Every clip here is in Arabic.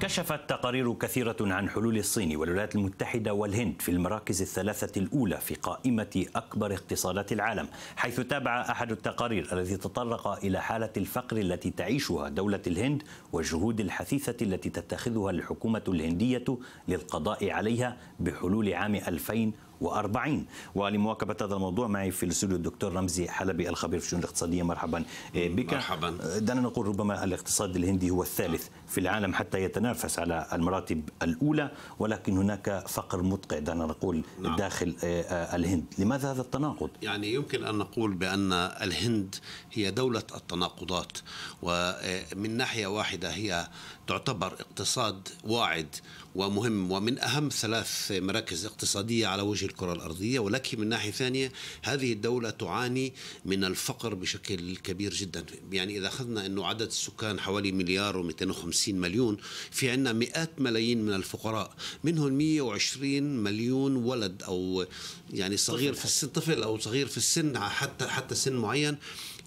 كشفت تقارير كثيرة عن حلول الصين والولايات المتحدة والهند في المراكز الثلاثة الأولى في قائمة أكبر اقتصادات العالم، حيث تابع أحد التقارير الذي تطرق إلى حالة الفقر التي تعيشها دولة الهند والجهود الحثيثة التي تتخذها الحكومة الهندية للقضاء عليها بحلول عام 2000 وأربعين ولمواكبة هذا الموضوع معي في الاستوديو الدكتور رمزي حلبي الخبير في الشؤون الاقتصادية مرحبا آه، بك مرحبا آه، دعنا نقول ربما الاقتصاد الهندي هو الثالث في العالم حتى يتنافس على المراتب الأولى ولكن هناك فقر مدقع دعنا نقول نعم. داخل آه، الهند لماذا هذا التناقض؟ يعني يمكن أن نقول بأن الهند هي دولة التناقضات ومن ناحية واحدة هي تعتبر اقتصاد واعد ومهم ومن أهم ثلاث مراكز اقتصادية على وجه في الكرة الأرضية ولكن من ناحية ثانية هذه الدولة تعاني من الفقر بشكل كبير جدا يعني إذا أخذنا أنه عدد السكان حوالي مليار و250 مليون في عندنا مئات ملايين من الفقراء منهم 120 مليون ولد أو يعني صغير في السن طفل أو صغير في السن حتى حتى سن معين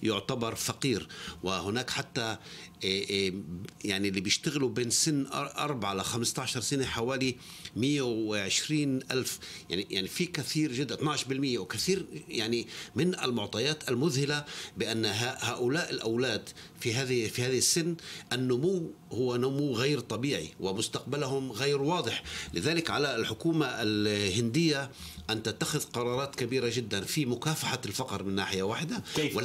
يعتبر فقير وهناك حتى إيه، إيه، يعني اللي بيشتغلوا بين سن 4 ل 15 سنه حوالي 120 الف يعني يعني في كثير جدا 12% وكثير يعني من المعطيات المذهله بان هؤلاء الاولاد في هذه في هذه السن النمو هو نمو غير طبيعي ومستقبلهم غير واضح لذلك على الحكومه الهنديه ان تتخذ قرارات كبيره جدا في مكافحه الفقر من ناحيه واحده كيف؟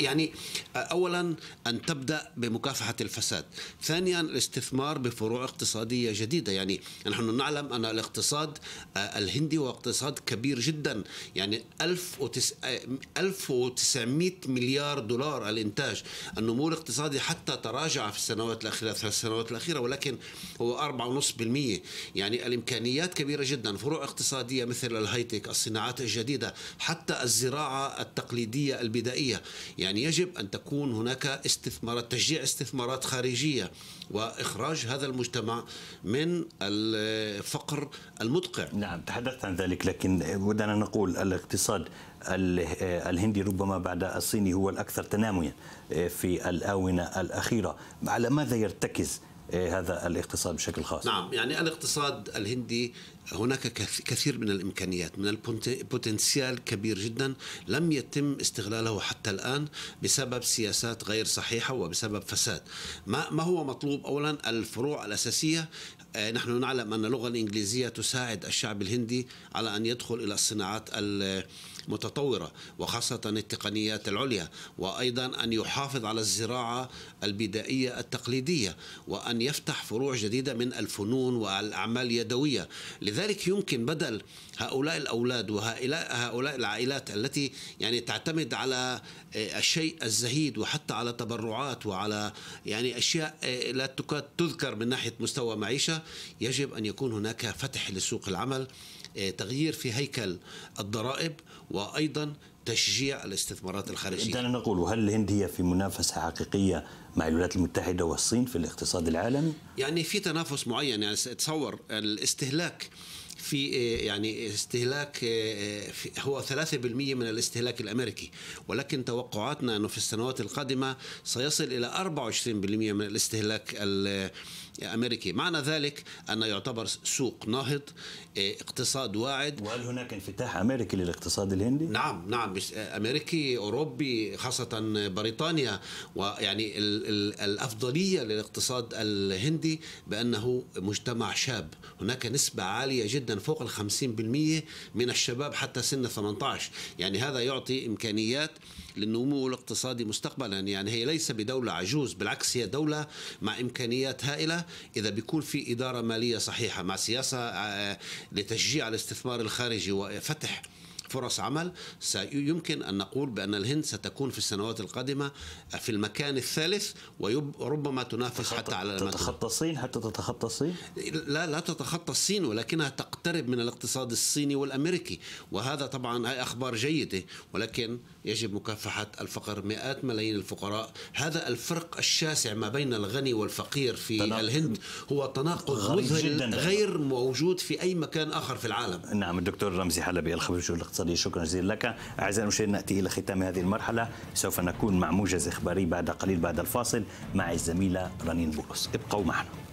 يعني اولا ان تبدا بمكافحه مكافحة الفساد ثانيا الاستثمار بفروع اقتصادية جديدة يعني نحن نعلم أن الاقتصاد آه، الهندي هو اقتصاد كبير جدا يعني 1900 آه، مليار دولار الإنتاج النمو الاقتصادي حتى تراجع في السنوات الأخيرة في السنوات الأخيرة ولكن هو 4.5% يعني الإمكانيات كبيرة جدا فروع اقتصادية مثل الهايتك الصناعات الجديدة حتى الزراعة التقليدية البدائية يعني يجب أن تكون هناك استثمارات تشجيع استثمار استثمارات خارجية وإخراج هذا المجتمع من الفقر المدقع نعم تحدثت عن ذلك لكن ودنا نقول الاقتصاد الهندي ربما بعد الصيني هو الأكثر تناميا في الآونة الأخيرة على ماذا يرتكز إيه، هذا الاقتصاد بشكل خاص نعم يعني الاقتصاد الهندي هناك كثير من الامكانيات من البوتنسيال كبير جدا لم يتم استغلاله حتى الان بسبب سياسات غير صحيحه وبسبب فساد ما ما هو مطلوب اولا الفروع الاساسيه آه، نحن نعلم ان اللغه الانجليزيه تساعد الشعب الهندي على ان يدخل الى الصناعات المتطوره وخاصه التقنيات العليا وايضا ان يحافظ على الزراعه البدائيه التقليديه وان أن يفتح فروع جديدة من الفنون والأعمال اليدوية لذلك يمكن بدل هؤلاء الأولاد وهؤلاء العائلات التي يعني تعتمد على آه، الشيء الزهيد وحتى على تبرعات وعلى يعني أشياء آه، لا تكاد تذكر من ناحية مستوى معيشة يجب أن يكون هناك فتح لسوق العمل آه، تغيير في هيكل الضرائب وأيضا تشجيع الاستثمارات الخارجيه. دعنا نقول هل الهند هي في منافسه حقيقيه مع الولايات المتحده والصين في الاقتصاد العالمي؟ يعني في تنافس معين يعني تصور الاستهلاك في يعني استهلاك هو 3% من الاستهلاك الامريكي ولكن توقعاتنا انه في السنوات القادمه سيصل الى 24% من الاستهلاك أمريكي معنى ذلك أن يعتبر سوق ناهض إيه، اقتصاد واعد وهل هناك انفتاح أمريكي للاقتصاد الهندي؟ نعم نعم آه، أمريكي أوروبي خاصة بريطانيا ويعني الأفضلية للاقتصاد الهندي بأنه مجتمع شاب هناك نسبة عالية جدا فوق الخمسين بالمية من الشباب حتى سن 18 يعني هذا يعطي إمكانيات للنمو الاقتصادي مستقبلا يعني هي ليس بدولة عجوز بالعكس هي دولة مع إمكانيات هائلة إذا بيكون في إدارة مالية صحيحة مع سياسة آه، لتشجيع الاستثمار الخارجي وفتح فرص عمل يمكن أن نقول بأن الهند ستكون في السنوات القادمة في المكان الثالث وربما تنافس حتى على تتخطى الصين حتى تتخطى الصين؟ لا لا تتخطى الصين ولكنها تقترب من الاقتصاد الصيني والأمريكي وهذا طبعا هي أخبار جيدة ولكن يجب مكافحة الفقر مئات ملايين الفقراء هذا الفرق الشاسع ما بين الغني والفقير في تناقض الهند هو تناقض جدا غير موجود في أي مكان آخر في العالم نعم الدكتور رمزي حلبي الخبير شو الاقتصاد الاقتصادي شكرا جزيلا لك أعزائي المشاهدين نأتي إلى ختام هذه المرحلة سوف نكون مع موجز إخباري بعد قليل بعد الفاصل مع الزميلة رنين بولس ابقوا معنا